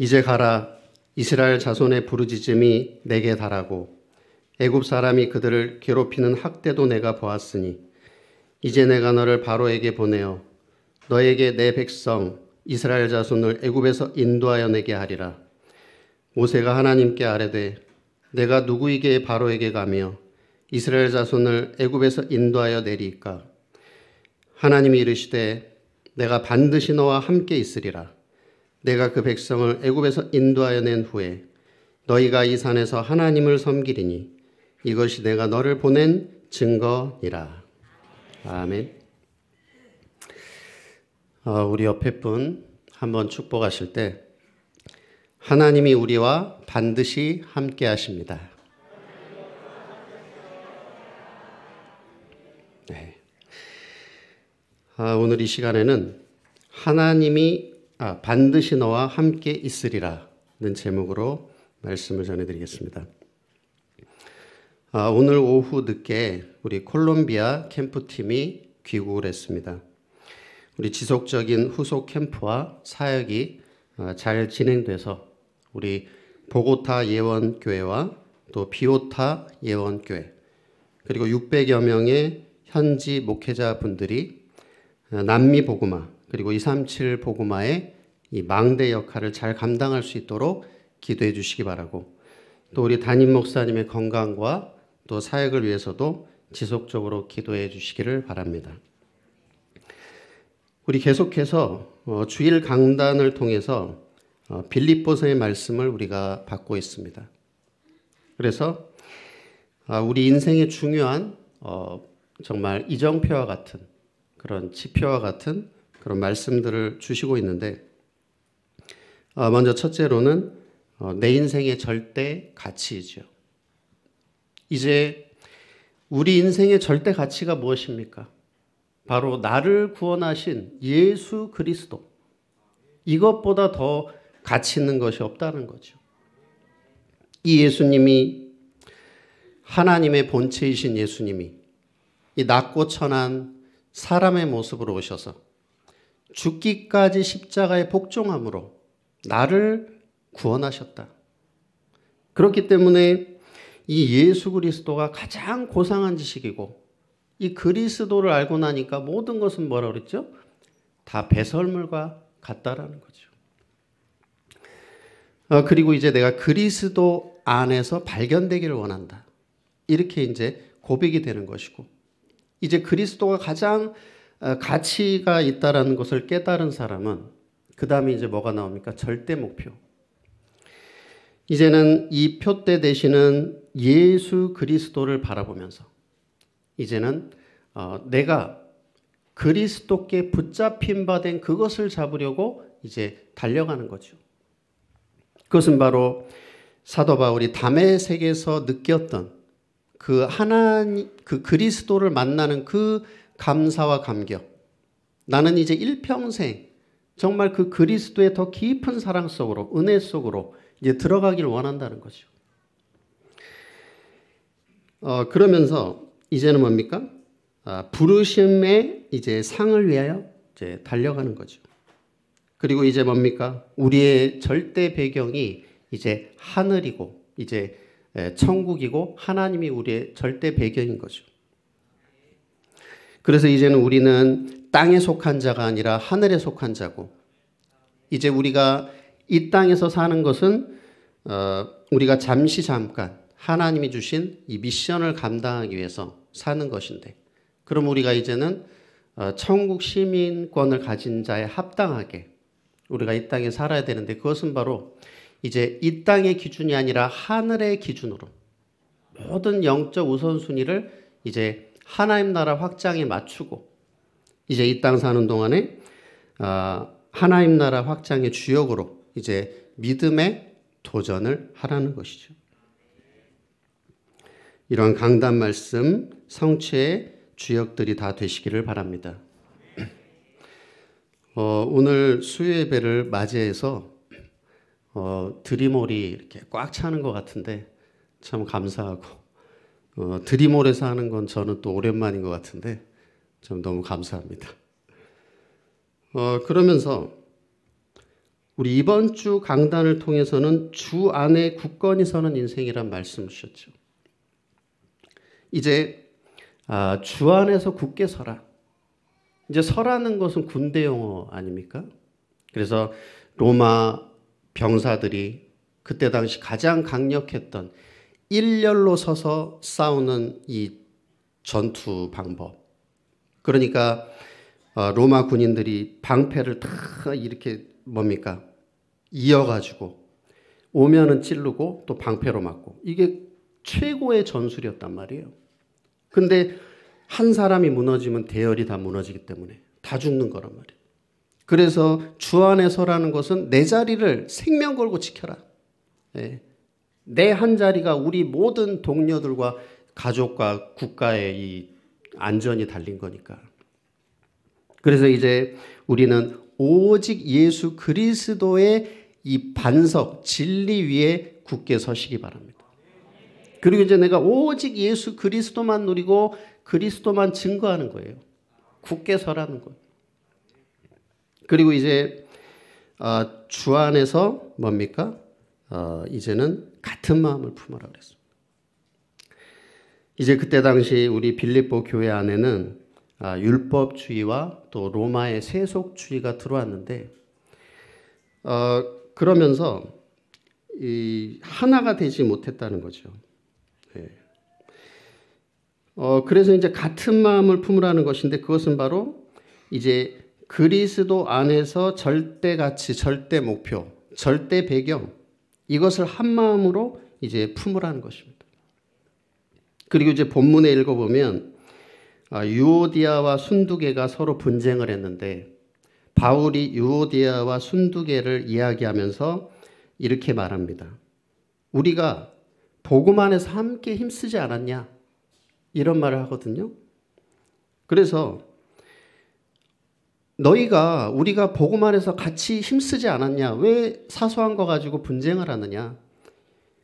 이제 가라 이스라엘 자손의 부르짖음이 내게 달하고 애굽 사람이 그들을 괴롭히는 학대도 내가 보았으니 이제 내가 너를 바로에게 보내어 너에게 내 백성 이스라엘 자손을 애굽에서 인도하여 내게 하리라 모세가 하나님께 아뢰되 내가 누구에게 바로에게 가며 이스라엘 자손을 애굽에서 인도하여 내리까 하나님이 이르시되 내가 반드시 너와 함께 있으리라 내가 그 백성을 애굽에서 인도하여 낸 후에 너희가 이 산에서 하나님을 섬기리니 이것이 내가 너를 보낸 증거니라. 아멘. 어, 우리 옆에 분 한번 축복하실 때 하나님이 우리와 반드시 함께 하십니다. 네. 아, 오늘 이 시간에는 하나님이 아, 반드시 너와 함께 있으리라는 제목으로 말씀을 전해드리겠습니다. 아, 오늘 오후 늦게 우리 콜롬비아 캠프팀이 귀국을 했습니다. 우리 지속적인 후속 캠프와 사역이 아, 잘 진행돼서 우리 보고타 예원교회와 또 비오타 예원교회 그리고 600여 명의 현지 목회자분들이 아, 남미 보그마 그리고 237 보고마의 이 망대 역할을 잘 감당할 수 있도록 기도해 주시기 바라고 또 우리 담임 목사님의 건강과 또 사역을 위해서도 지속적으로 기도해 주시기를 바랍니다. 우리 계속해서 어, 주일 강단을 통해서 어, 빌립보서의 말씀을 우리가 받고 있습니다. 그래서 아, 우리 인생의 중요한 어, 정말 이정표와 같은 그런 지표와 같은 그런 말씀들을 주시고 있는데 어, 먼저 첫째로는 어, 내 인생의 절대 가치이죠. 이제 우리 인생의 절대 가치가 무엇입니까? 바로 나를 구원하신 예수 그리스도. 이것보다 더 가치 있는 것이 없다는 거죠. 이 예수님이 하나님의 본체이신 예수님이 이 낮고 천한 사람의 모습으로 오셔서 죽기까지 십자가에 복종함으로 나를 구원하셨다. 그렇기 때문에 이 예수 그리스도가 가장 고상한 지식이고 이 그리스도를 알고 나니까 모든 것은 뭐라 그랬죠? 다 배설물과 같다라는 거죠. 어, 그리고 이제 내가 그리스도 안에서 발견되기를 원한다. 이렇게 이제 고백이 되는 것이고 이제 그리스도가 가장 어, 가치가 있다라는 것을 깨달은 사람은 그 다음에 이제 뭐가 나옵니까? 절대 목표. 이제는 이 표대 대신은 예수 그리스도를 바라보면서 이제는 어, 내가 그리스도께 붙잡힌 바 된 그것을 잡으려고 이제 달려가는 거죠. 그것은 바로 사도 바울이 담의 세계에서 느꼈던 그 하나님, 그 그리스도를 만나는 그 감사와 감격. 나는 이제 일평생 정말 그 그리스도의 더 깊은 사랑 속으로, 은혜 속으로 이제 들어가길 원한다는 거죠. 어, 그러면서 이제는 뭡니까? 아, 부르심의 이제 상을 위하여 이제 달려가는 거죠. 그리고 이제 뭡니까? 우리의 절대 배경이 이제 하늘이고, 이제 천국이고, 하나님이 우리의 절대 배경인 거죠. 그래서 이제는 우리는 땅에 속한 자가 아니라 하늘에 속한 자고 이제 우리가 이 땅에서 사는 것은 어, 우리가 잠시 잠깐 하나님이 주신 이 미션을 감당하기 위해서 사는 것인데 그럼 우리가 이제는 어, 천국 시민권을 가진 자에 합당하게 우리가 이 땅에 살아야 되는데 그것은 바로 이제 이 땅의 기준이 아니라 하늘의 기준으로 모든 영적 우선순위를 이제 하나님 나라 확장에 맞추고 이제 이 땅 사는 동안에 아, 하나님 나라 확장의 주역으로 이제 믿음의 도전을 하라는 것이죠. 이러한 강단 말씀 성취의 주역들이 다 되시기를 바랍니다. 어, 오늘 수요예배를 맞이해서 어, 드리몰이 이렇게 꽉 차는 것 같은데 참 감사하고 어, 드림홀에서 하는 건 저는 또 오랜만인 것 같은데 좀 너무 감사합니다. 어, 그러면서 우리 이번 주 강단을 통해서는 주 안에 굳건히 서는 인생이란 말씀 주셨죠. 이제 아, 주 안에서 굳게 서라. 이제 서라는 것은 군대 용어 아닙니까? 그래서 로마 병사들이 그때 당시 가장 강력했던 일렬로 서서 싸우는 이 전투 방법. 그러니까 어, 로마 군인들이 방패를 다 이렇게 뭡니까? 이어가지고 오면은 찌르고 또 방패로 맞고 이게 최고의 전술이었단 말이에요. 근데 한 사람이 무너지면 대열이 다 무너지기 때문에 다 죽는 거란 말이에요. 그래서 주 안에서라는 것은 내 자리를 생명 걸고 지켜라. 예. 내 한자리가 우리 모든 동료들과 가족과 국가의 이 안전이 달린 거니까. 그래서 이제 우리는 오직 예수 그리스도의 이 반석, 진리 위에 굳게 서시기 바랍니다. 그리고 이제 내가 오직 예수 그리스도만 누리고 그리스도만 증거하는 거예요. 굳게 서라는 거예요. 그리고 이제 아, 주 안에서 뭡니까? 어, 이제는 같은 마음을 품으라 그랬습니다. 이제 그때 당시 우리 빌립보 교회 안에는 아, 율법주의와 또 로마의 세속주의가 들어왔는데 어, 그러면서 하나가 되지 못했다는 거죠. 네. 어, 그래서 이제 같은 마음을 품으라는 것인데 그것은 바로 이제 그리스도 안에서 절대가치, 절대 목표, 절대 배경, 이것을 한 마음으로 이제 품으라는 것입니다. 그리고 이제 본문에 읽어보면 아, 유오디아와 순두개가 서로 분쟁을 했는데 바울이 유오디아와 순두개를 이야기하면서 이렇게 말합니다. 우리가 복음 안에서 함께 힘쓰지 않았냐 이런 말을 하거든요. 그래서 너희가 우리가 복음 만해서 같이 힘쓰지 않았냐? 왜 사소한 거 가지고 분쟁을 하느냐?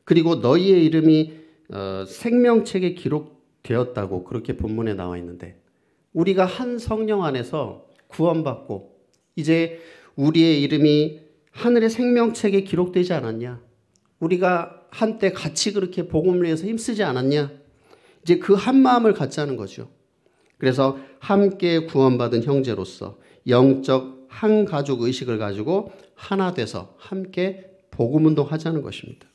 그리고 너희의 이름이 어, 생명책에 기록되었다고 그렇게 본문에 나와 있는데 우리가 한 성령 안에서 구원받고 이제 우리의 이름이 하늘의 생명책에 기록되지 않았냐? 우리가 한때 같이 그렇게 복음을 위해서 힘쓰지 않았냐? 이제 그 한 마음을 갖자는 거죠. 그래서 함께 구원받은 형제로서 영적 한 가족 의식을 가지고 하나 돼서 함께 복음 운동하자는 것입니다.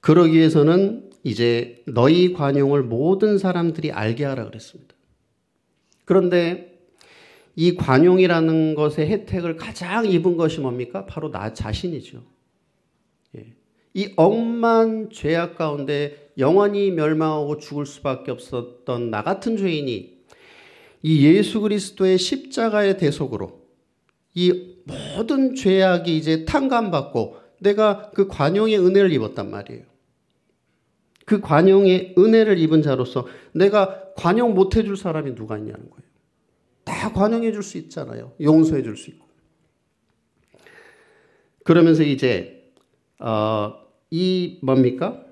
그러기 위해서는 이제 너희 관용을 모든 사람들이 알게 하라 그랬습니다. 그런데 이 관용이라는 것의 혜택을 가장 입은 것이 뭡니까? 바로 나 자신이죠. 예. 이 억만 죄악 가운데 영원히 멸망하고 죽을 수밖에 없었던 나 같은 죄인이 이 예수 그리스도의 십자가의 대속으로 이 모든 죄악이 이제 탕감받고 내가 그 관용의 은혜를 입었단 말이에요. 그 관용의 은혜를 입은 자로서 내가 관용 못 해줄 사람이 누가 있냐는 거예요. 다 관용해 줄 수 있잖아요. 용서해 줄 수 있고. 그러면서 이제 어, 이 뭡니까?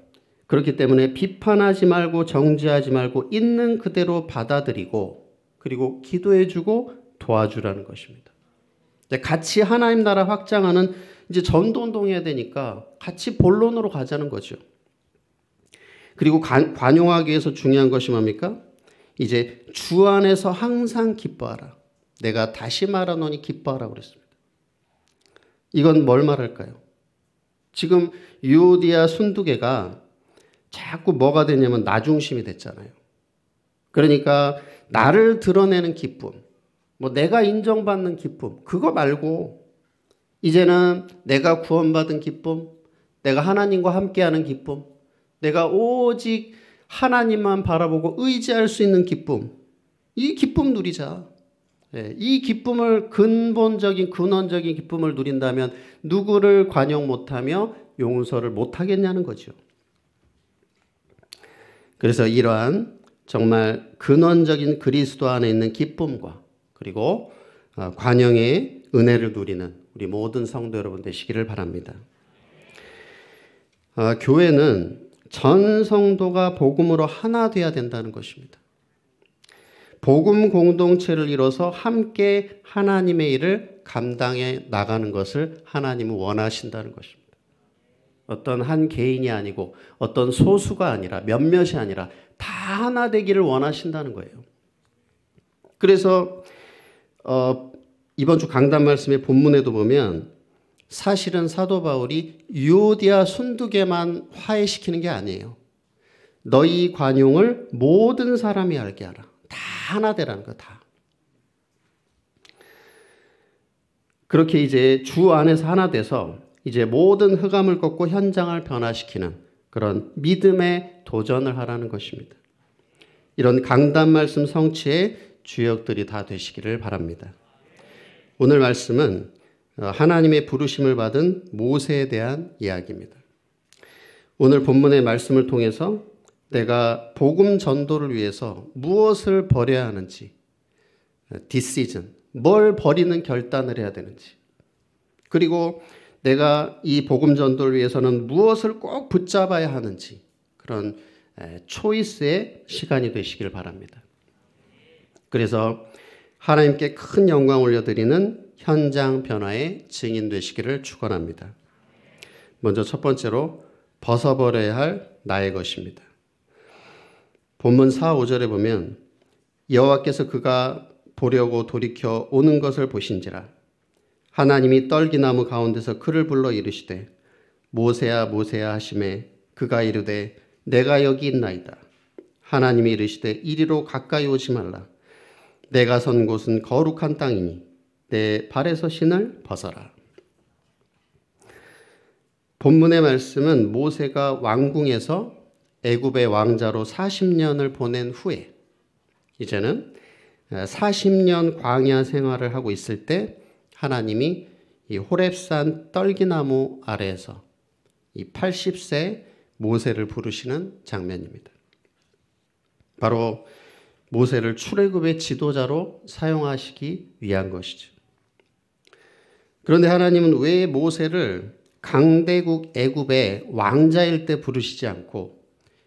그렇기 때문에 비판하지 말고 정죄하지 말고 있는 그대로 받아들이고 그리고 기도해주고 도와주라는 것입니다. 같이 하나님 나라 확장하는 이제 전도 운동해야 되니까 같이 본론으로 가자는 거죠. 그리고 관용하기 위해서 중요한 것이 뭡니까? 이제 주 안에서 항상 기뻐하라. 내가 다시 말하노니 기뻐하라 그랬습니다. 이건 뭘 말할까요? 지금 유오디아 순두개가 자꾸 뭐가 되냐면 나중심이 됐잖아요. 그러니까 나를 드러내는 기쁨, 뭐 내가 인정받는 기쁨, 그거 말고 이제는 내가 구원받은 기쁨, 내가 하나님과 함께하는 기쁨, 내가 오직 하나님만 바라보고 의지할 수 있는 기쁨, 이 기쁨 누리자. 예, 이 기쁨을 근본적인 근원적인 기쁨을 누린다면 누구를 관용 못하며 용서를 못하겠냐는 거죠. 그래서 이러한 정말 근원적인 그리스도 안에 있는 기쁨과 그리고 어, 관영의 은혜를 누리는 우리 모든 성도 여러분 되시기를 바랍니다. 어, 교회는 전 성도가 복음으로 하나 되어야 된다는 것입니다. 복음 공동체를 이뤄서 함께 하나님의 일을 감당해 나가는 것을 하나님은 원하신다는 것입니다. 어떤 한 개인이 아니고 어떤 소수가 아니라 몇몇이 아니라 다 하나 되기를 원하신다는 거예요. 그래서 어, 이번 주 강단 말씀의 본문에도 보면 사실은 사도 바울이 유오디아 순두개만 화해시키는 게 아니에요. 너희 관용을 모든 사람이 알게 하라. 다 하나 되라는 거 다. 그렇게 이제 주 안에서 하나 돼서 이제 모든 흑암을 꺾고 현장을 변화시키는 그런 믿음의 도전을 하라는 것입니다. 이런 강단 말씀 성취의 주역들이 다 되시기를 바랍니다. 오늘 말씀은 어, 하나님의 부르심을 받은 모세에 대한 이야기입니다. 오늘 본문의 말씀을 통해서 내가 복음 전도를 위해서 무엇을 버려야 하는지, decision, 어, 뭘 버리는 결단을 해야 되는지, 그리고 내가 이 복음 전도를 위해서는 무엇을 꼭 붙잡아야 하는지 그런 초이스의 시간이 되시길 바랍니다. 그래서 하나님께 큰 영광 올려드리는 현장 변화의 증인 되시기를 축원합니다. 먼저 첫 번째로 벗어버려야 할 나의 것입니다. 본문 4, 5절에 보면 여호와께서 그가 보려고 돌이켜 오는 것을 보신지라 하나님이 떨기나무 가운데서 그를 불러 이르시되 모세야 모세야 하심에 그가 이르되 내가 여기 있나이다. 하나님이 이르시되 이리로 가까이 오지 말라. 내가 선 곳은 거룩한 땅이니 내 발에서 신을 벗어라. 본문의 말씀은 모세가 왕궁에서 애굽의 왕자로 40년을 보낸 후에 이제는 40년 광야 생활을 하고 있을 때 하나님이 이 호랩산 떨기나무 아래에서 이 80세 모세를 부르시는 장면입니다. 바로 모세를 출애굽의 지도자로 사용하시기 위한 것이죠. 그런데 하나님은 왜 모세를 강대국 애굽의 왕자일 때 부르시지 않고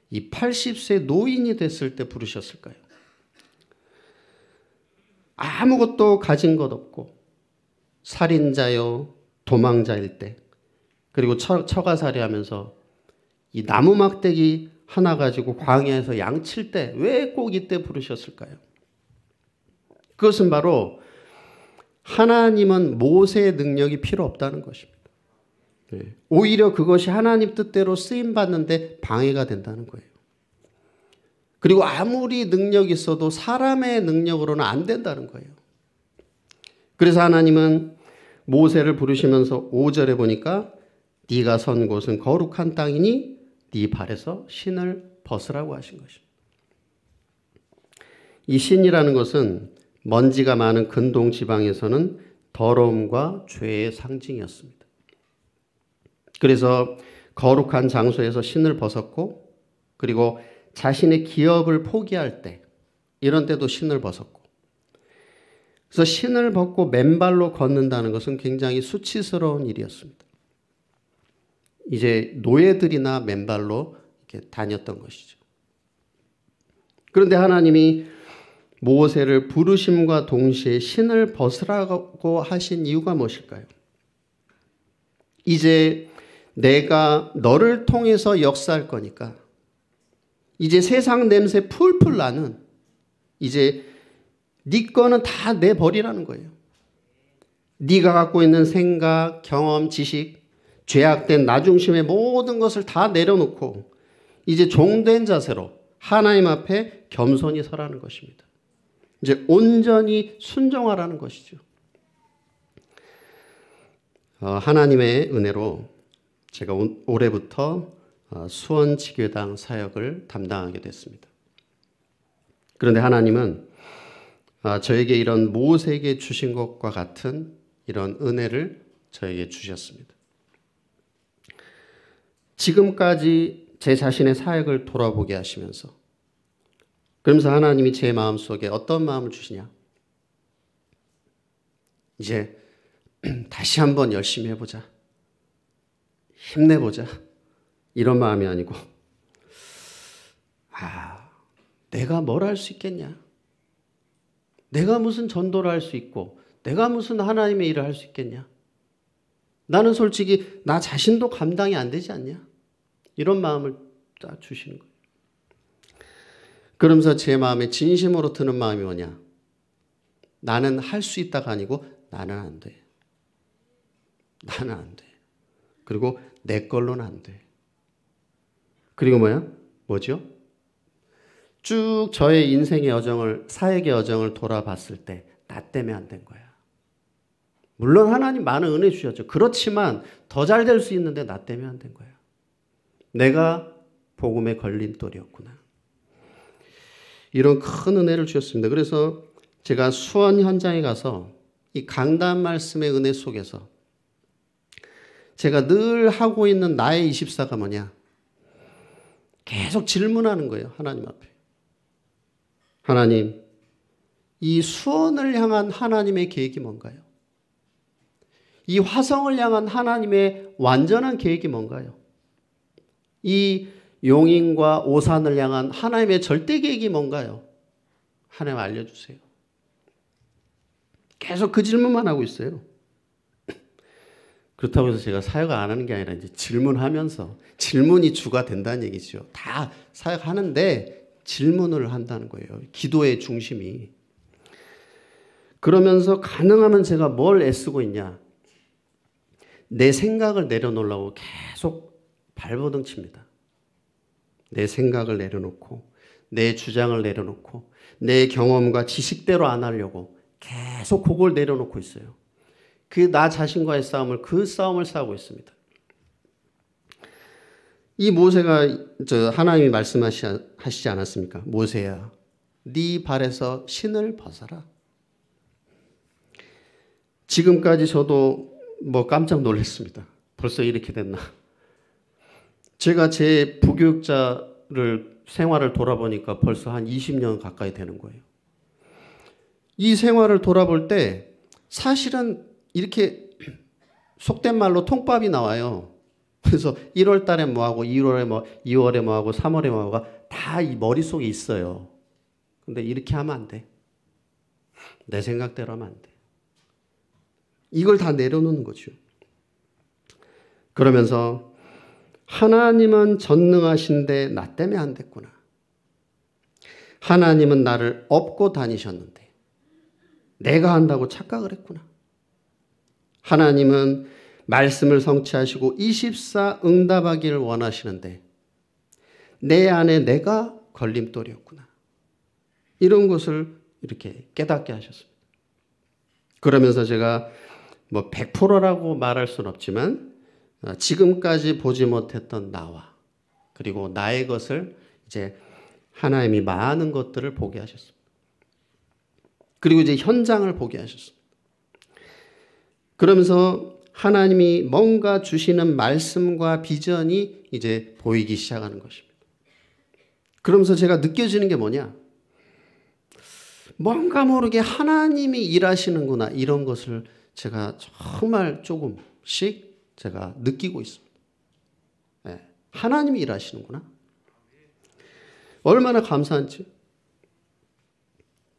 이 80세 노인이 됐을 때 부르셨을까요? 아무것도 가진 것 없고 살인자요 도망자일 때 그리고 처, 처가살이 하면서 이 나무 막대기 하나 가지고 광야에서 양칠 때 왜 꼭 이때 부르셨을까요? 그것은 바로 하나님은 모세의 능력이 필요 없다는 것입니다. 네. 오히려 그것이 하나님 뜻대로 쓰임 받는데 방해가 된다는 거예요. 그리고 아무리 능력 있어도 사람의 능력으로는 안 된다는 거예요. 그래서 하나님은 모세를 부르시면서 5절에 보니까 네가 선 곳은 거룩한 땅이니 네 발에서 신을 벗으라고 하신 것입니다. 이 신이라는 것은 먼지가 많은 근동 지방에서는 더러움과 죄의 상징이었습니다. 그래서 거룩한 장소에서 신을 벗었고 그리고 자신의 기업을 포기할 때 이런 때도 신을 벗었고 그래서 신을 벗고 맨발로 걷는다는 것은 굉장히 수치스러운 일이었습니다. 이제 노예들이나 맨발로 이렇게 다녔던 것이죠. 그런데 하나님이 모세를 부르심과 동시에 신을 벗으라고 하신 이유가 무엇일까요? 이제 내가 너를 통해서 역사할 거니까 이제 세상 냄새 풀풀 나는 이제 네 거는 다 내버리라는 거예요. 네가 갖고 있는 생각, 경험, 지식, 죄악된 나 중심의 모든 것을 다 내려놓고 이제 종된 자세로 하나님 앞에 겸손히 서라는 것입니다. 이제 온전히 순종하라는 것이죠. 어, 하나님의 은혜로 제가 올해부터 어, 수원지교당 사역을 담당하게 됐습니다. 그런데 하나님은 아, 저에게 이런 모세에게 주신 것과 같은 이런 은혜를 저에게 주셨습니다. 지금까지 제 자신의 사역을 돌아보게 하시면서 그러면서 하나님이 제 마음속에 어떤 마음을 주시냐? 이제 다시 한번 열심히 해보자. 힘내보자. 이런 마음이 아니고, 아, 내가 뭘 할 수 있겠냐? 내가 무슨 전도를 할 수 있고 내가 무슨 하나님의 일을 할 수 있겠냐? 나는 솔직히 나 자신도 감당이 안 되지 않냐? 이런 마음을 다 주시는 거예요. 그러면서 제 마음에 진심으로 드는 마음이 뭐냐? 나는 할 수 있다가 아니고 나는 안 돼. 나는 안 돼. 그리고 내 걸로는 안 돼. 그리고 뭐야? 뭐죠? 쭉 저의 인생의 여정을, 사역의 여정을 돌아봤을 때, 나 때문에 안 된 거야. 물론 하나님 많은 은혜 주셨죠. 그렇지만 더 잘 될 수 있는데 나 때문에 안 된 거야. 내가 복음에 걸림돌이었구나. 이런 큰 은혜를 주셨습니다. 그래서 제가 수원 현장에 가서 이 강단 말씀의 은혜 속에서 제가 늘 하고 있는 나의 24가 뭐냐? 계속 질문하는 거예요. 하나님 앞에. 하나님, 이 수원을 향한 하나님의 계획이 뭔가요? 이 화성을 향한 하나님의 완전한 계획이 뭔가요? 이 용인과 오산을 향한 하나님의 절대 계획이 뭔가요? 하나님 알려주세요. 계속 그 질문만 하고 있어요. 그렇다고 해서 제가 사역 안 하는 게 아니라 이제 질문하면서 질문이 주가 된다는 얘기죠. 다 사역하는데 질문을 한다는 거예요. 기도의 중심이. 그러면서 가능하면 제가 뭘 애쓰고 있냐. 내 생각을 내려놓으려고 계속 발버둥 칩니다. 내 생각을 내려놓고, 내 주장을 내려놓고, 내 경험과 지식대로 안 하려고 계속 그걸 내려놓고 있어요. 그 나 자신과의 싸움을, 그 싸움을 싸우고 있습니다. 이 모세가 저 하나님이 말씀하시지 않았습니까? 모세야, 네 발에서 신을 벗어라. 지금까지 저도 뭐 깜짝 놀랐습니다. 벌써 이렇게 됐나? 제가 제 부교육자를 생활을 돌아보니까 벌써 한 20년 가까이 되는 거예요. 이 생활을 돌아볼 때 사실은 이렇게 속된 말로 통밥이 나와요. 그래서 1월 달에 뭐하고 2월에 뭐 2월에 뭐하고 3월에 뭐하고다 이 머릿속에 있어요. 근데 이렇게 하면 안 돼. 내 생각대로 하면 안 돼. 이걸 다 내려놓는 거죠. 그러면서 하나님은 전능하신데 나 때문에 안 됐구나. 하나님은 나를 업고 다니셨는데 내가 한다고 착각을 했구나. 하나님은 말씀을 성취하시고 24 응답하기를 원하시는데 내 안에 내가 걸림돌이었구나. 이런 것을 이렇게 깨닫게 하셨습니다. 그러면서 제가 뭐 100%라고 말할 수 없지만 어, 지금까지 보지 못했던 나와 그리고 나의 것을 이제 하나님이 많은 것들을 보게 하셨습니다. 그리고 이제 현장을 보게 하셨습니다. 그러면서 하나님이 뭔가 주시는 말씀과 비전이 이제 보이기 시작하는 것입니다. 그러면서 제가 느껴지는 게 뭐냐? 뭔가 모르게 하나님이 일하시는구나 이런 것을 제가 정말 조금씩 제가 느끼고 있습니다. 네. 하나님이 일하시는구나. 얼마나 감사한지.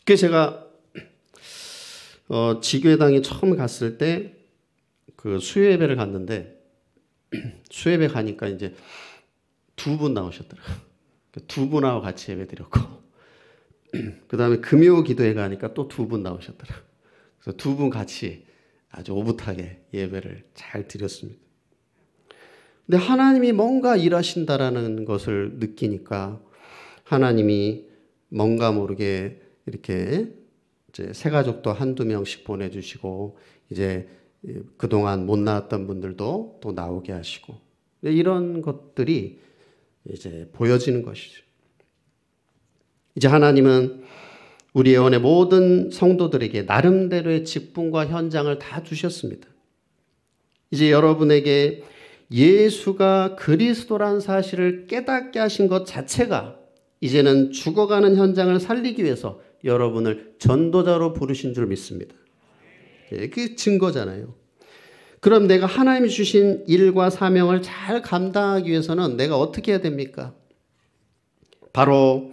그 제가 어, 지교회당에 처음 갔을 때그 수요 예배를 갔는데 수요 예배 가니까 이제 두 분 나오셨더라고요. 그러니까 두 분하고 같이 예배 드렸고 그 다음에 금요 기도회 가니까 또 두 분 나오셨더라고요. 그래서 두 분 같이 아주 오붓하게 예배를 잘 드렸습니다. 근데 하나님이 뭔가 일하신다라는 것을 느끼니까 하나님이 뭔가 모르게 이렇게 이제 새 가족도 한두 명씩 보내주시고 이제 예, 그동안 못 나왔던 분들도 또 나오게 하시고 예, 이런 것들이 이제 보여지는 것이죠. 이제 하나님은 우리 예원의 모든 성도들에게 나름대로의 직분과 현장을 다 주셨습니다. 이제 여러분에게 예수가 그리스도란 사실을 깨닫게 하신 것 자체가 이제는 죽어가는 현장을 살리기 위해서 여러분을 전도자로 부르신 줄 믿습니다. 예, 그게 증거잖아요. 그럼 내가 하나님이 주신 일과 사명을 잘 감당하기 위해서는 내가 어떻게 해야 됩니까? 바로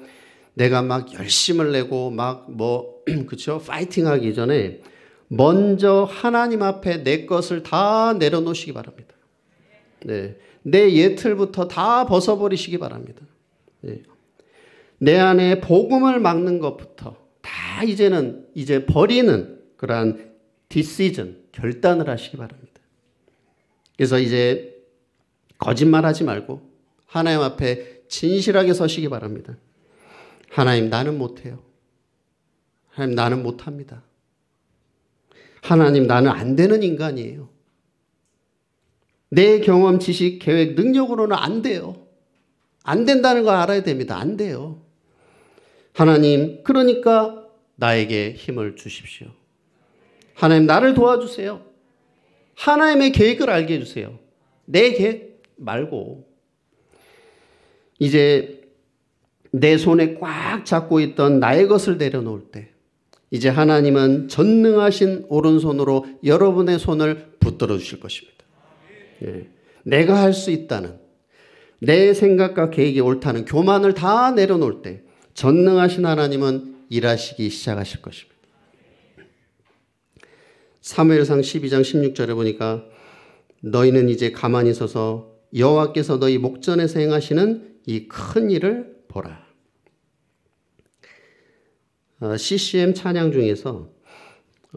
내가 막 열심을 내고 막 뭐 그렇죠? 파이팅하기 전에 먼저 하나님 앞에 내 것을 다 내려놓으시기 바랍니다. 네. 내 예틀부터 다 벗어버리시기 바랍니다. 네. 내 안에 복음을 막는 것부터 다 이제는 이제 버리는 그러한 디시즌 결단을 하시기 바랍니다. 그래서 이제 거짓말하지 말고 하나님 앞에 진실하게 서시기 바랍니다. 하나님 나는 못해요. 하나님 나는 못합니다. 하나님 나는 안 되는 인간이에요. 내 경험, 지식, 계획, 능력으로는 안 돼요. 안 된다는 걸 알아야 됩니다. 안 돼요. 하나님, 그러니까 나에게 힘을 주십시오. 하나님 나를 도와주세요. 하나님의 계획을 알게 해주세요. 내 계획 말고. 이제 내 손에 꽉 잡고 있던 나의 것을 내려놓을 때, 이제 하나님은 전능하신 오른손으로 여러분의 손을 붙들어 주실 것입니다. 예. 내가 할 수 있다는, 내 생각과 계획이 옳다는 교만을 다 내려놓을 때, 전능하신 하나님은 일하시기 시작하실 것입니다. 사무엘상 12장 16절에 보니까 너희는 이제 가만히 서서 여호와께서 너희 목전에서 행하시는 이 큰 일을 보라. CCM 어, 찬양 중에서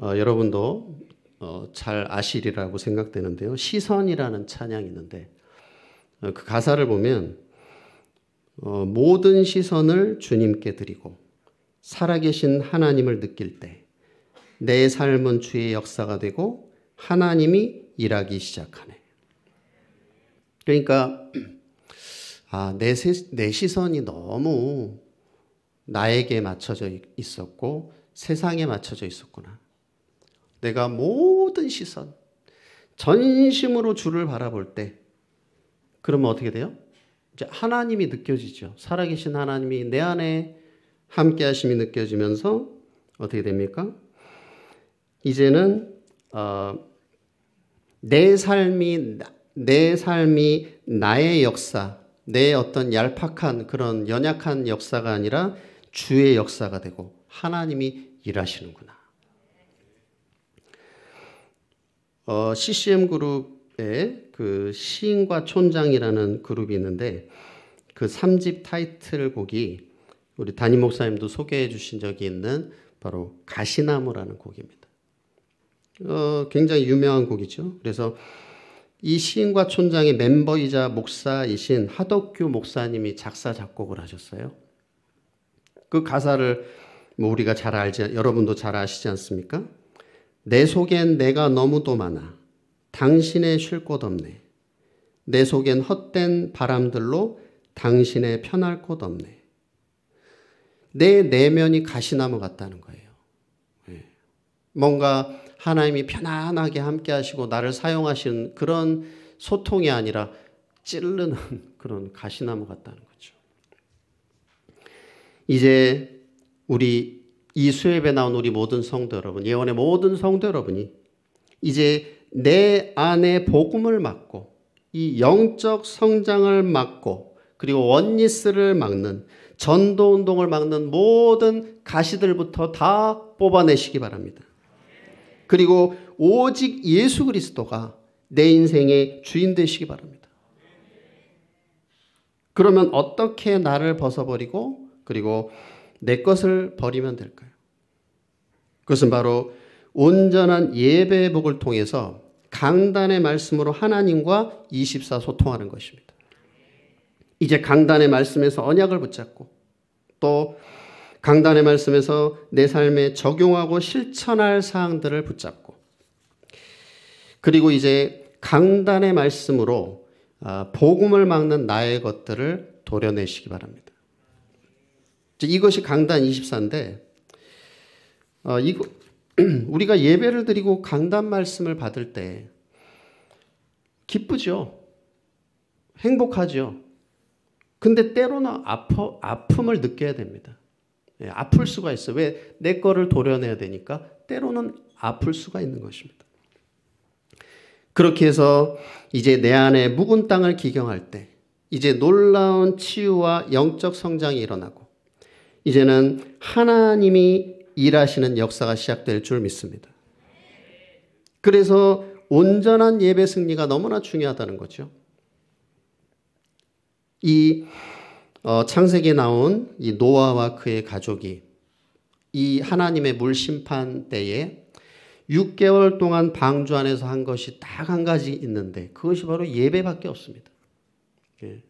어, 여러분도 어, 잘 아시리라고 생각되는데요. 시선이라는 찬양이 있는데 그 가사를 보면 모든 시선을 주님께 드리고 살아계신 하나님을 느낄 때내 삶은 주의 역사가 되고 하나님이 일하기 시작하네. 그러니까 아, 내, 세, 내 시선이 너무 나에게 맞춰져 있었고 세상에 맞춰져 있었구나. 내가 모든 시선, 전심으로 주를 바라볼 때, 그러면 어떻게 돼요? 이제 하나님이 느껴지죠. 살아계신 하나님이 내 안에 함께 하심이 느껴지면서 어떻게 됩니까? 이제는 어, 내 삶이 내 삶이 나의 역사, 내 어떤 얄팍한 그런 연약한 역사가 아니라 주의 역사가 되고 하나님이 일하시는구나. 어, CCM 그룹의 그 시인과 촌장이라는 그룹이 있는데 그 3집 타이틀곡이 우리 담임 목사님도 소개해 주신 적이 있는 바로 가시나무라는 곡입니다. 어, 굉장히 유명한 곡이죠. 그래서 이 시인과 촌장의 멤버이자 목사이신 하덕규 목사님이 작사 작곡을 하셨어요. 그 가사를 뭐 우리가 잘 알지 여러분도 잘 아시지 않습니까? 내 속엔 내가 너무도 많아 당신의 쉴 곳 없네 내 속엔 헛된 바람들로 당신의 편할 곳 없네 내 내면이 가시나무 같다는 거예요. 예. 뭔가 하나님이 편안하게 함께 하시고 나를 사용하시는 그런 소통이 아니라 찌르는 그런 가시나무 같다는 거죠. 이제 우리 이 수협에 나온 우리 모든 성도 여러분, 예언의 모든 성도 여러분이 이제 내 안에 복음을 막고 이 영적 성장을 막고 그리고 원리스를 막는 전도 운동을 막는 모든 가시들부터 다 뽑아내시기 바랍니다. 그리고 오직 예수 그리스도가 내 인생의 주인 되시기 바랍니다. 그러면 어떻게 나를 벗어버리고 그리고 내 것을 버리면 될까요? 그것은 바로 온전한 예배 복을 통해서 강단의 말씀으로 하나님과 24 소통하는 것입니다. 이제 강단의 말씀에서 언약을 붙잡고 또 강단의 말씀에서 내 삶에 적용하고 실천할 사항들을 붙잡고 그리고 이제 강단의 말씀으로 아, 복음을 막는 나의 것들을 도려내시기 바랍니다. 이것이 강단 24인데 어, 우리가 예배를 드리고 강단 말씀을 받을 때 기쁘죠. 행복하죠. 근데 때로는 아픔을 느껴야 됩니다. 예, 아플 수가 있어. 왜? 내 거를 도려내야 되니까 때로는 아플 수가 있는 것입니다. 그렇게 해서 이제 내 안에 묵은 땅을 기경할 때 이제 놀라운 치유와 영적 성장이 일어나고 이제는 하나님이 일하시는 역사가 시작될 줄 믿습니다. 그래서 온전한 예배 승리가 너무나 중요하다는 거죠. 이 어, 창세기에 나온 이 노아와 그의 가족이 이 하나님의 물 심판 때에 6개월 동안 방주 안에서 한 것이 딱 한 가지 있는데 그것이 바로 예배밖에 없습니다. 예.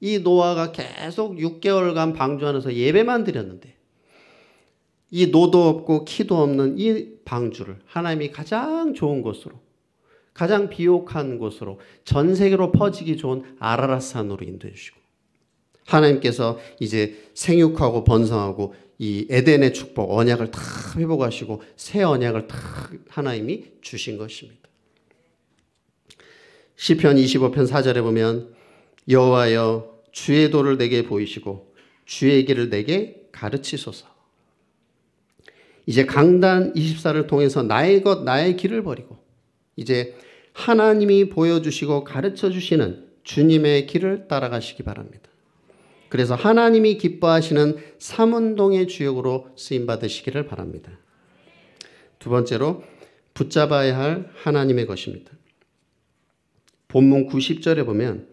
이 노아가 계속 6개월간 방주 안에서 예배만 드렸는데 이 노도 없고 키도 없는 이 방주를 하나님이 가장 좋은 곳으로 가장 비옥한 곳으로 전 세계로 퍼지기 좋은 아라라산으로 인도해 주시고 하나님께서 이제 생육하고 번성하고 이 에덴의 축복, 언약을 다 회복하시고 새 언약을 다 하나님이 주신 것입니다. 시편 25편 4절에 보면 여호와여 주의 도를 내게 보이시고 주의 길을 내게 가르치소서. 이제 강단 24를 통해서 나의 것 나의 길을 버리고 이제 하나님이 보여주시고 가르쳐 주시는 주님의 길을 따라가시기 바랍니다. 그래서 하나님이 기뻐하시는 삼운동의 주역으로 쓰임 받으시기를 바랍니다. 두 번째로 붙잡아야 할 하나님의 것입니다. 본문 90절에 보면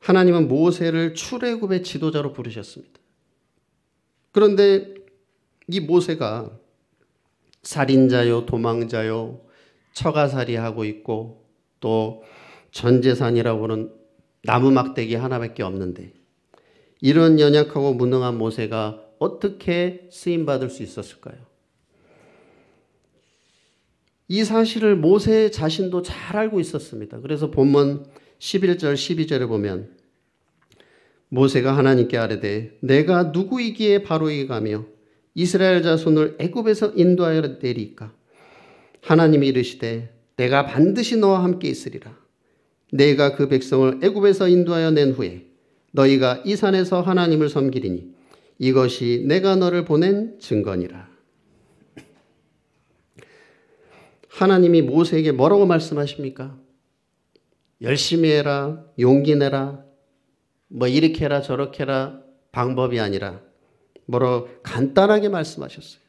하나님은 모세를 출애굽의 지도자로 부르셨습니다. 그런데 이 모세가 살인자요 도망자요 처가살이하고 있고 또 전재산이라고는 나무 막대기 하나밖에 없는데 이런 연약하고 무능한 모세가 어떻게 쓰임받을 수 있었을까요? 이 사실을 모세 자신도 잘 알고 있었습니다. 그래서 본문 11절, 12절에 보면 모세가 하나님께 아뢰되 내가 누구이기에 바로이 가며 이스라엘 자손을 애굽에서 인도하여 내리까 하나님이 이르시되 내가 반드시 너와 함께 있으리라 내가 그 백성을 애굽에서 인도하여 낸 후에 너희가 이 산에서 하나님을 섬기리니 이것이 내가 너를 보낸 증거니라. 하나님이 모세에게 뭐라고 말씀하십니까? 열심히 해라, 용기 내라, 뭐 이렇게 해라, 저렇게 해라, 방법이 아니라 뭐로 간단하게 말씀하셨어요.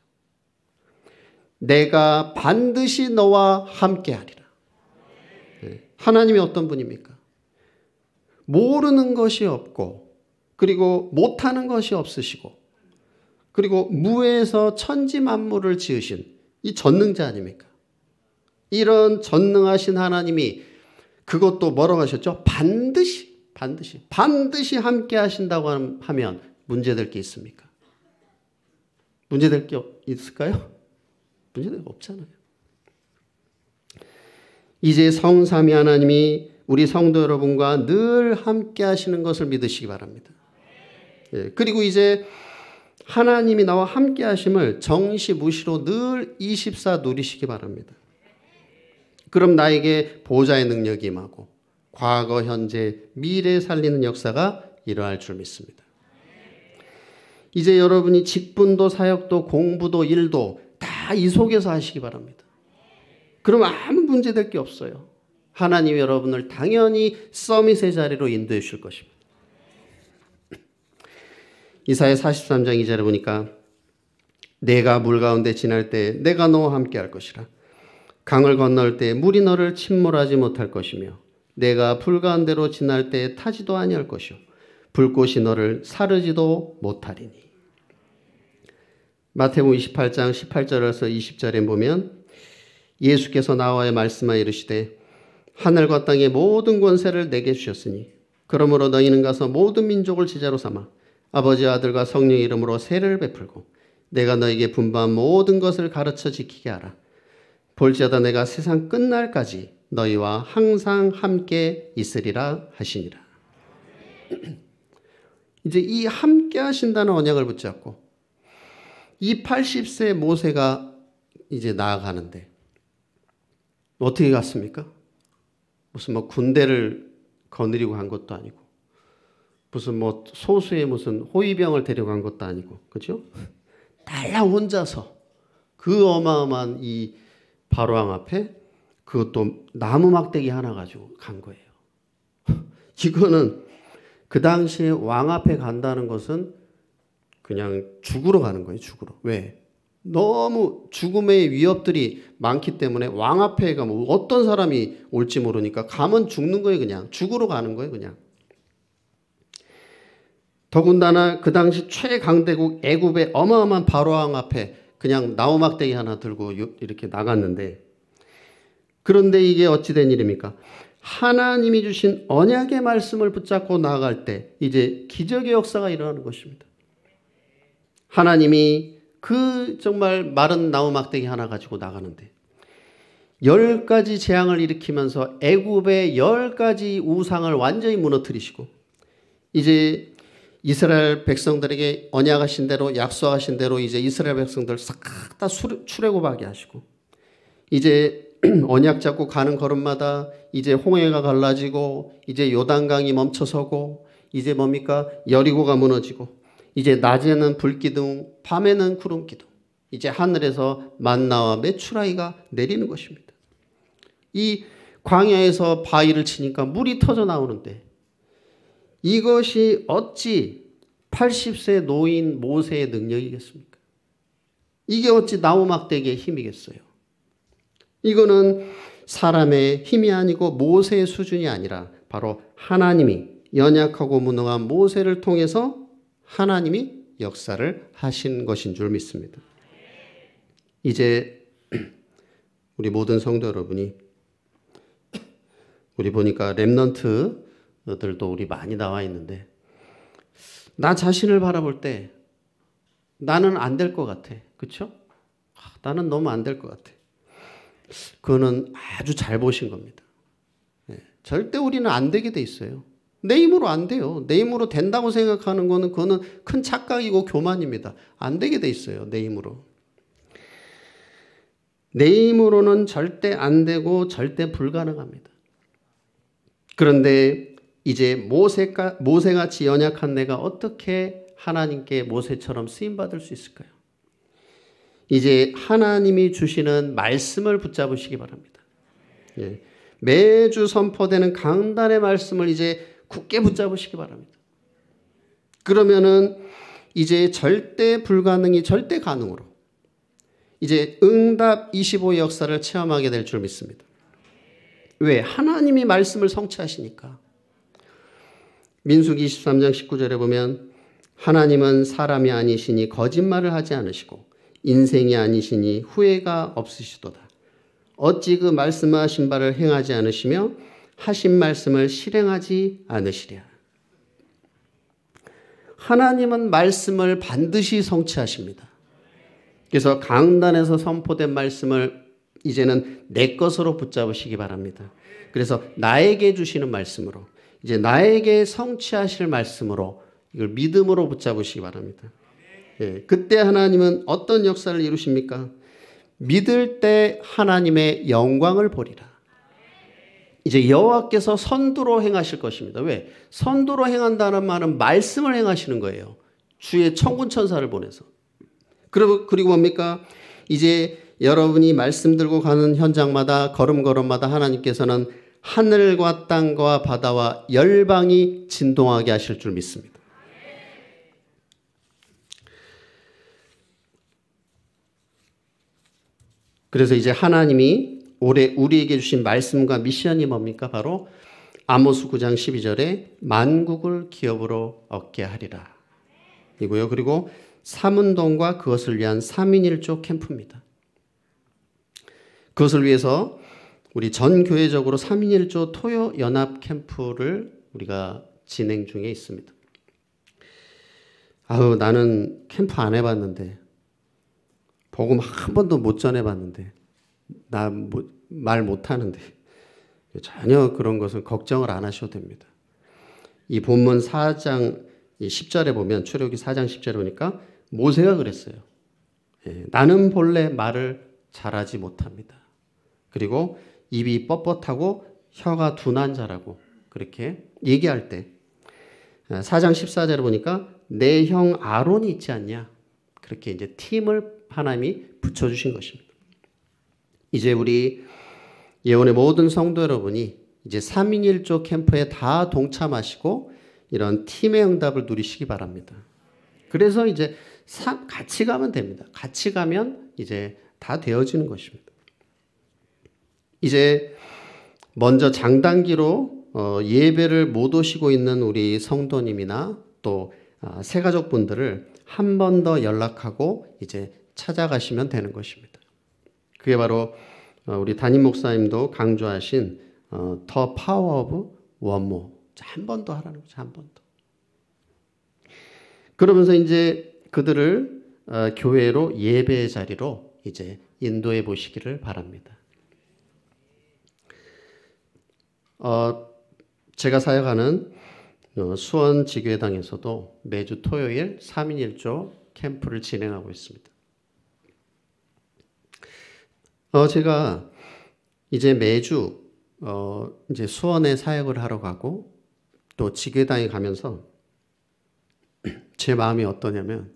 내가 반드시 너와 함께 하리라. 네. 하나님이 어떤 분입니까? 모르는 것이 없고, 그리고 못하는 것이 없으시고, 그리고 무에서 천지 만물을 지으신 이 전능자 아닙니까? 이런 전능하신 하나님이 그것도 뭐라고 하셨죠? 반드시, 반드시, 반드시 함께 하신다고 하면 문제될 게 있습니까? 문제될 게 있을까요? 문제될 게 없잖아요. 이제 성삼위 하나님이 우리 성도 여러분과 늘 함께 하시는 것을 믿으시기 바랍니다. 예, 그리고 이제 하나님이 나와 함께 하심을 정시무시로 늘 24 누리시기 바랍니다. 그럼 나에게 보호자의 능력이 임하고 과거, 현재, 미래 살리는 역사가 일어날 줄 믿습니다. 이제 여러분이 직분도 사역도 공부도 일도 다 이 속에서 하시기 바랍니다. 그럼 아무 문제될 게 없어요. 하나님 여러분을 당연히 서밋의 자리로 인도해 주실 것입니다. 이사의 43장 2절에 보니까 내가 물 가운데 지날 때 내가 너와 함께 할 것이라. 강을 건널 때 물이 너를 침몰하지 못할 것이며 내가 불 가운데로 지날 때 타지도 아니할 것이요 불꽃이 너를 사르지도 못하리니. 마태복음 28장 18절에서 20절에 보면 예수께서 나와의 말씀하 이르시되 하늘과 땅의 모든 권세를 내게 주셨으니 그러므로 너희는 가서 모든 민족을 지자로 삼아 아버지 아들과 성령 이름으로 세를 베풀고 내가 너에게 분부한 모든 것을 가르쳐 지키게 하라. 볼지어다 내가 세상 끝날까지 너희와 항상 함께 있으리라 하시니라. 이제 이 함께 하신다는 언약을 붙잡고 이 80세 모세가 이제 나아가는데 어떻게 갔습니까? 무슨 뭐 군대를 거느리고 간 것도 아니고 무슨 뭐 소수의 무슨 호위병을 데려간 것도 아니고 그죠? 달랑 혼자서 그 어마어마한 이 바로왕 앞에 그것도 나무 막대기 하나 가지고 간 거예요. 이거는 그 당시에 왕 앞에 간다는 것은 그냥 죽으러 가는 거예요. 죽으러. 왜? 너무 죽음의 위협들이 많기 때문에 왕 앞에 가면 어떤 사람이 올지 모르니까 가면 죽는 거예요, 그냥. 죽으러 가는 거예요, 그냥. 더군다나 그 당시 최강대국 애굽의 어마어마한 바로왕 앞에 그냥 나우막대기 하나 들고 이렇게 나갔는데 그런데 이게 어찌 된 일입니까? 하나님이 주신 언약의 말씀을 붙잡고 나아갈 때 이제 기적의 역사가 일어나는 것입니다. 하나님이 그 정말 마른 나무 막대기 하나 가지고 나가는데 열 가지 재앙을 일으키면서 애굽의 열 가지 우상을 완전히 무너뜨리시고 이제 이스라엘 백성들에게 언약하신 대로 약속하신 대로 이제 이스라엘 백성들 싹 다 출애굽하게 하시고 이제 언약 잡고 가는 걸음마다 이제 홍해가 갈라지고 이제 요단강이 멈춰서고 이제 뭡니까 여리고가 무너지고 이제 낮에는 불기둥, 밤에는 구름기둥. 이제 하늘에서 만나와 메추라이가 내리는 것입니다. 이 광야에서 바위를 치니까 물이 터져 나오는데 이것이 어찌 80세 노인 모세의 능력이겠습니까? 이게 어찌 나무 막대기의 힘이겠어요? 이거는 사람의 힘이 아니고 모세의 수준이 아니라 바로 하나님이 연약하고 무능한 모세를 통해서 하나님이 역사를 하신 것인 줄 믿습니다. 이제 우리 모든 성도 여러분이 우리 보니까 랩넌트들도 우리 많이 나와 있는데 나 자신을 바라볼 때 나는 안 될 것 같아. 그쵸? 아, 나는 너무 안 될 것 같아. 그거는 아주 잘 보신 겁니다. 네, 절대 우리는 안 되게 돼 있어요. 내 힘으로 안 돼요. 내 힘으로 된다고 생각하는 거는 그거는 큰 착각이고 교만입니다. 안 되게 돼 있어요. 내 힘으로. 내 힘으로는 절대 안 되고 절대 불가능합니다. 그런데 이제 모세가, 모세같이 연약한 내가 어떻게 하나님께 모세처럼 쓰임받을 수 있을까요? 이제 하나님이 주시는 말씀을 붙잡으시기 바랍니다. 예. 매주 선포되는 강단의 말씀을 이제 굳게 붙잡으시기 바랍니다. 그러면은 이제 절대 불가능이 절대 가능으로 이제 응답 25 역사를 체험하게 될 줄 믿습니다. 왜? 하나님이 말씀을 성취하시니까. 민수 23장 19절에 보면 하나님은 사람이 아니시니 거짓말을 하지 않으시고 인생이 아니시니 후회가 없으시도다. 어찌 그 말씀하신 바를 행하지 않으시며 하신 말씀을 실행하지 않으시랴. 하나님은 말씀을 반드시 성취하십니다. 그래서 강단에서 선포된 말씀을 이제는 내 것으로 붙잡으시기 바랍니다. 그래서 나에게 주시는 말씀으로 이제 나에게 성취하실 말씀으로 이걸 믿음으로 붙잡으시기 바랍니다. 예, 그때 하나님은 어떤 역사를 이루십니까? 믿을 때 하나님의 영광을 보리라. 이제 여호와께서 선두로 행하실 것입니다. 왜? 선두로 행한다는 말은 말씀을 행하시는 거예요. 주의 천군 천사를 보내서. 그리고 그리고 뭡니까? 이제 여러분이 말씀 들고 가는 현장마다 걸음걸음마다 하나님께서는 하늘과 땅과 바다와 열방이 진동하게 하실 줄 믿습니다. 그래서 이제 하나님이 올해 우리에게 주신 말씀과 미션이 뭡니까? 바로 아모스 9장 12절에 만국을 기업으로 얻게 하리라. 이고요. 그리고 삼운동과 그것을 위한 3인일조 캠프입니다. 그것을 위해서 우리 전 교회적으로 3인일조 토요 연합 캠프를 우리가 진행 중에 있습니다. 아우 나는 캠프 안 해봤는데 복음 한 번도 못 전해봤는데 나말 뭐, 못하는데 전혀 그런 것은 걱정을 안 하셔도 됩니다. 이 본문 4장 10절에 보면 출애기 4장 10절에 보니까 모세가 그랬어요. 예, 나는 본래 말을 잘하지 못합니다. 그리고 입이 뻣뻣하고 혀가 둔한 자라고 그렇게 얘기할 때 4장 아, 14절에 보니까 내 형 아론이 있지 않냐. 그렇게 이제 팀을 하나님이 붙여주신 것입니다. 이제 우리 예원의 모든 성도 여러분이 이제 3인1조 캠프에 다 동참하시고 이런 팀의 응답을 누리시기 바랍니다. 그래서 이제 같이 가면 됩니다. 같이 가면 이제 다 되어지는 것입니다. 이제 먼저 장단기로 어, 예배를 못 오시고 있는 우리 성도님이나 또 새가족 아, 분들을 한 번 더 연락하고 이제 찾아가시면 되는 것입니다. 그게 바로 어, 우리 담임 목사님도 강조하신 어, 더 파워 오브 원모. 한번 더 하라는 거죠. 한 번 더. 그러면서 이제 그들을 어, 교회로 예배 자리로 이제 인도해 보시기를 바랍니다. 어, 제가 사역하는 수원 지교회당에서도 매주 토요일 3인 1조 캠프를 진행하고 있습니다. 어, 제가 이제 매주 어, 이제 수원에 사역을 하러 가고 또 지교당에 가면서 제 마음이 어떠냐면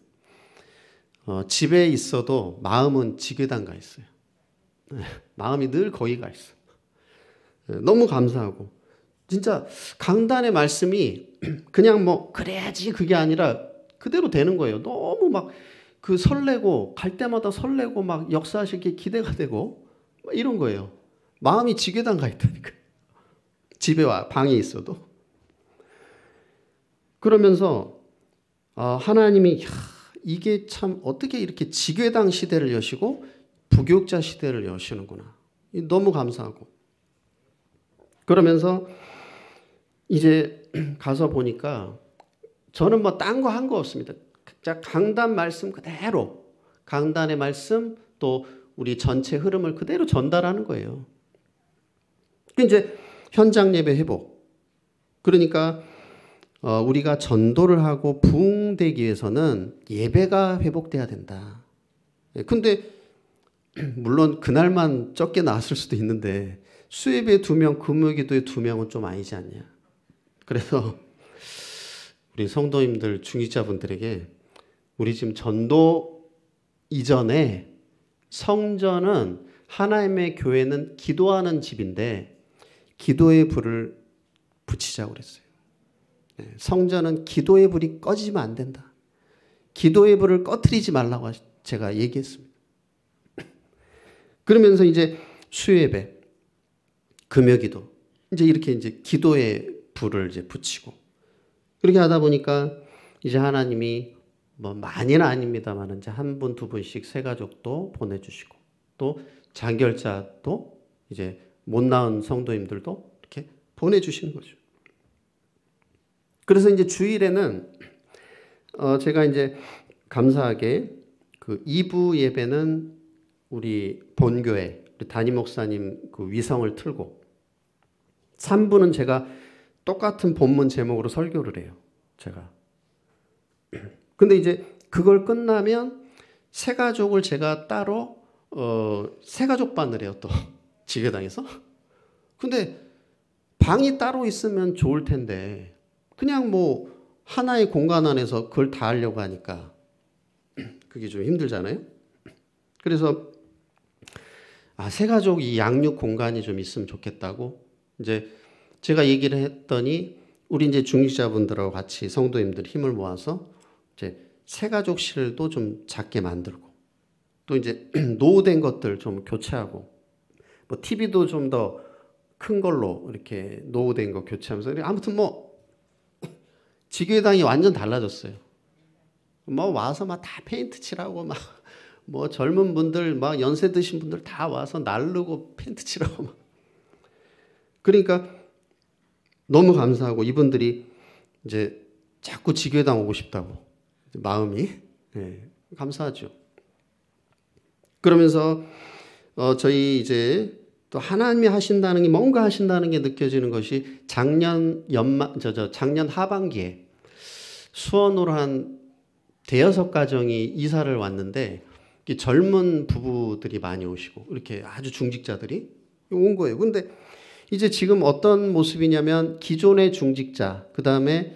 어, 집에 있어도 마음은 지교당 가 있어요. 마음이 늘 거기 가 있어. 예, 너무 감사하고 진짜 강단의 말씀이 그냥 뭐 그래야지 그게 아니라 그대로 되는 거예요. 너무 막그 설레고 갈 때마다 설레고 막 역사하실 게 기대가 되고 이런 거예요. 마음이 지게당가 있다니까. 집에 와 방에 있어도. 그러면서 아, 하나님이 야, 이게 참 어떻게 이렇게 지괴당 시대를 여시고 부교육자 시대를 여시는구나. 너무 감사하고. 그러면서 이제 가서 보니까 저는 뭐 딴 거 한 거 없습니다. 자, 강단 말씀 그대로 강단의 말씀 또 우리 전체 흐름을 그대로 전달하는 거예요. 그러니까 이제 현장 예배 회복. 그러니까 어, 우리가 전도를 하고 부흥되기 위해서는 예배가 회복돼야 된다. 예, 근데 물론 그날만 적게 나왔을 수도 있는데 수예배 두 명, 금요기도에 두 명은 좀 아니지 않냐. 그래서 우리 성도님들 중직자분들에게 우리 지금 전도 이전에 성전은 하나님의 교회는 기도하는 집인데 기도의 불을 붙이자고 그랬어요. 네, 성전은 기도의 불이 꺼지면 안 된다. 기도의 불을 꺼트리지 말라고 제가 얘기했습니다. 그러면서 이제 수예배, 금요기도 이제 이렇게 이제 기도의 불을 이제 붙이고 그렇게 하다 보니까 이제 하나님이 뭐 많이는 아닙니다만 이제 한 분, 두 분씩 세 가족도 보내주시고 또 장결자도 이제 못나은 성도님들도 이렇게 보내주시는 거죠. 그래서 이제 주일에는 어 제가 이제 감사하게 그 2부 예배는 우리 본교회 우리 담임 목사님 그 위성을 틀고 3부는 제가 똑같은 본문 제목으로 설교를 해요. 제가 근데 이제 그걸 끝나면 세 가족을 제가 따로 어, 세 가족 반을 해요 또지게당에서 근데 방이 따로 있으면 좋을 텐데 그냥 뭐 하나의 공간 안에서 그걸 다 하려고 하니까 그게 좀 힘들잖아요. 그래서 아, 세 가족 이 양육 공간이 좀 있으면 좋겠다고 이제 제가 얘기를 했더니 우리 이제 중직자분들하고 같이 성도님들 힘을 모아서 이제 새가족실도 좀 작게 만들고 또 이제 노후된 것들 좀 교체하고 뭐 TV도 좀 더 큰 걸로 이렇게 노후된 거 교체하면서 아무튼 뭐 지교회당이 완전 달라졌어요. 뭐 와서 막 다 페인트 칠하고 막 뭐 젊은 분들 막 연세 드신 분들 다 와서 날르고 페인트 칠하고 막 그러니까 너무 감사하고 이분들이 이제 자꾸 지교회당 오고 싶다고 마음이 네, 감사하죠. 그러면서 어, 저희 이제 또 하나님이 하신다는 게 뭔가 하신다는 게 느껴지는 것이 작년 연말 저저 작년 하반기에 수원으로 한 대여섯 가정이 이사를 왔는데 젊은 부부들이 많이 오시고 이렇게 아주 중직자들이 온 거예요. 근데 이제 지금 어떤 모습이냐면 기존의 중직자, 그 다음에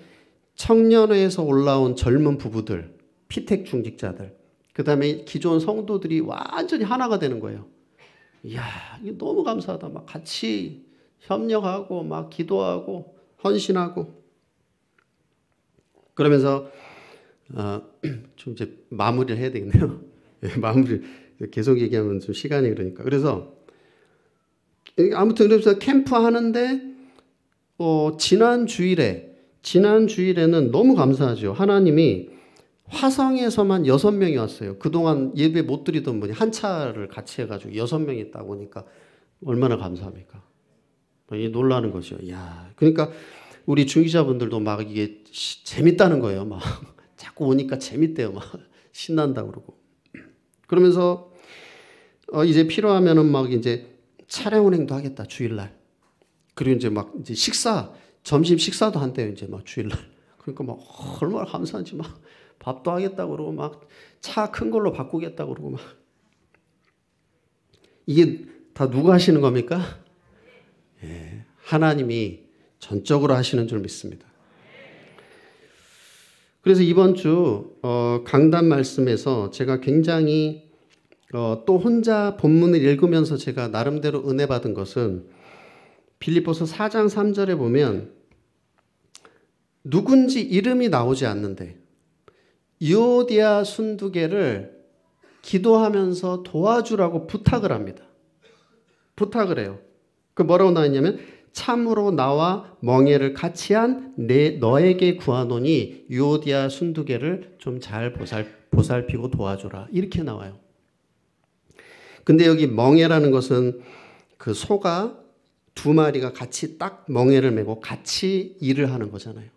청년회에서 올라온 젊은 부부들, 피택 중직자들, 그 다음에 기존 성도들이 완전히 하나가 되는 거예요. 이야, 너무 감사하다. 막 같이 협력하고, 막 기도하고, 헌신하고. 그러면서, 어, 좀 이제 마무리를 해야 되겠네요. 예, 마무리 계속 얘기하면 좀 시간이 그러니까. 그래서, 아무튼 그래서 캠프 하는데, 어, 지난 주일에 지난 주일에는 너무 감사하죠. 하나님이 화성에서만 여섯 명이 왔어요. 그동안 예배 못 드리던 분이 한 차를 같이 해가지고 여섯 명이 있다 보니까 얼마나 감사합니까? 놀라는 거죠. 야, 그러니까 우리 중기자분들도 막 이게 재밌다는 거예요. 막 자꾸 오니까 재밌대요. 막 신난다 그러고. 그러면서 어 이제 필요하면은 막 이제 차량 운행도 하겠다 주일날. 그리고 이제 막 이제 식사 점심 식사도 한대요, 이제 막 주일날. 그러니까 막 얼마나 감사한지 막 밥도 하겠다고 그러고 막 차 큰 걸로 바꾸겠다고 그러고 막. 이게 다 누가 하시는 겁니까? 예, 하나님이 전적으로 하시는 줄 믿습니다. 그래서 이번 주 어, 강단 말씀에서 제가 굉장히 어, 또 혼자 본문을 읽으면서 제가 나름대로 은혜 받은 것은 빌립보서 4장 3절에 보면 누군지 이름이 나오지 않는데 이오디아 순두개를 기도하면서 도와주라고 부탁을 합니다. 부탁을 해요. 그 뭐라고 나왔냐면 참으로 나와 멍에를 같이 한내 너에게 구하노니 유오디아 순두개를 좀 잘 보살, 보살피고 도와줘라 이렇게 나와요. 근데 여기 멍에라는 것은 그 소가 두 마리가 같이 딱 멍에를 메고 같이 일을 하는 거잖아요.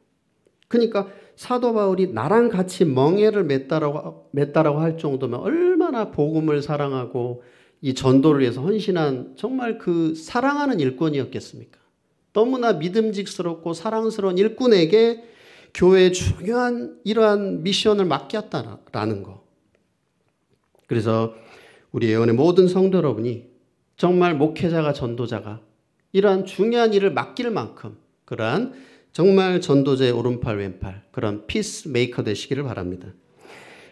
그러니까 사도 바울이 나랑 같이 멍해를 맺다라고, 맺다라고 할 정도면 얼마나 복음을 사랑하고 이 전도를 위해서 헌신한 정말 그 사랑하는 일꾼이었겠습니까? 너무나 믿음직스럽고 사랑스러운 일꾼에게 교회의 중요한 이러한 미션을 맡겼다라는 거. 그래서 우리 예언의 모든 성도 여러분이 정말 목회자가 전도자가 이러한 중요한 일을 맡길 만큼 그러한 정말 전도자의 오른팔 왼팔 그런 피스메이커 되시기를 바랍니다.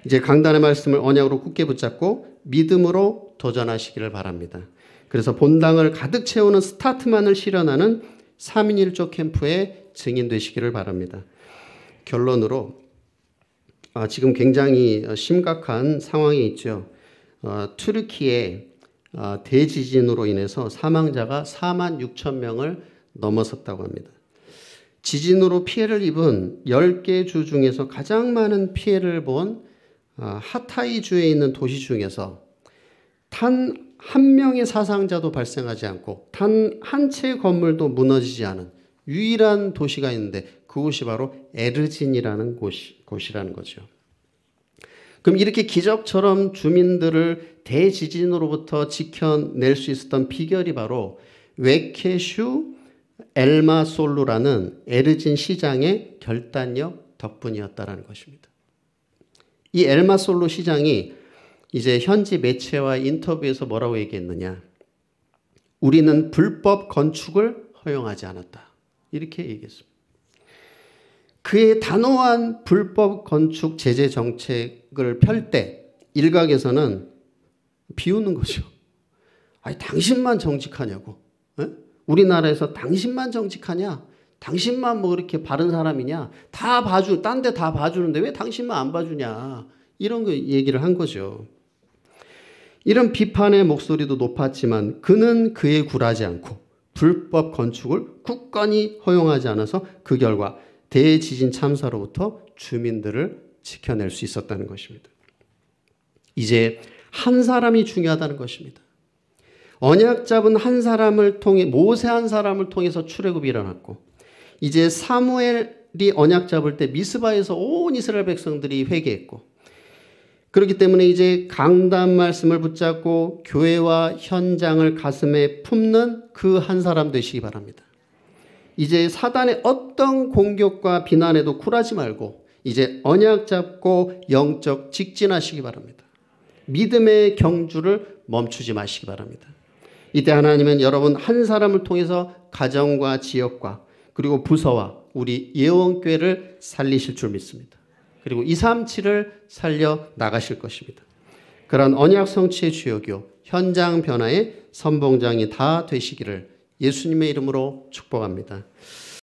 이제 강단의 말씀을 언약으로 굳게 붙잡고 믿음으로 도전하시기를 바랍니다. 그래서 본당을 가득 채우는 스타트만을 실현하는 3인 1조 캠프의 증인 되시기를 바랍니다. 결론으로 아, 지금 굉장히 어, 심각한 상황이 있죠. 어, 르키의 어, 대지진으로 인해서 사망자가 4만 6천 명을 넘어섰다고 합니다. 지진으로 피해를 입은 10개 주 중에서 가장 많은 피해를 본 어, 하타이 주에 있는 도시 중에서 단 한 명의 사상자도 발생하지 않고 단 한 채의 건물도 무너지지 않은 유일한 도시가 있는데 그곳이 바로 에르진이라는 곳이, 곳이라는 거죠. 그럼 이렇게 기적처럼 주민들을 대지진으로부터 지켜낼 수 있었던 비결이 바로 웨케슈 엘마솔루라는 에르진 시장의 결단력 덕분이었다라는 것입니다. 이 엘마솔루 시장이 이제 현지 매체와 인터뷰에서 뭐라고 얘기했느냐. 우리는 불법 건축을 허용하지 않았다. 이렇게 얘기했습니다. 그의 단호한 불법 건축 제재 정책을 펼 때 일각에서는 비웃는 거죠. 아니, 당신만 정직하냐고. 에? 우리나라에서 당신만 정직하냐? 당신만 뭐 이렇게 바른 사람이냐? 다 봐주, 딴 데 다 봐주는데 왜 당신만 안 봐주냐? 이런 거 얘기를 한 거죠. 이런 비판의 목소리도 높았지만 그는 그에 굴하지 않고 불법 건축을 굳건히 허용하지 않아서 그 결과 대지진 참사로부터 주민들을 지켜낼 수 있었다는 것입니다. 이제 한 사람이 중요하다는 것입니다. 언약 잡은 한 사람을 통해 모세 한 사람을 통해서 출애굽이 일어났고 이제 사무엘이 언약 잡을 때 미스바에서 온 이스라엘 백성들이 회개했고 그렇기 때문에 이제 강단 말씀을 붙잡고 교회와 현장을 가슴에 품는 그 한 사람 되시기 바랍니다. 이제 사단의 어떤 공격과 비난에도 쿨하지 말고 이제 언약 잡고 영적 직진하시기 바랍니다. 믿음의 경주를 멈추지 마시기 바랍니다. 이때 하나님은 여러분 한 사람을 통해서 가정과 지역과 그리고 부서와 우리 예원교회를 살리실 줄 믿습니다. 그리고 237을 살려 나가실 것입니다. 그런 언약 성취의 주역이요 현장 변화의 선봉장이 다 되시기를 예수님의 이름으로 축복합니다.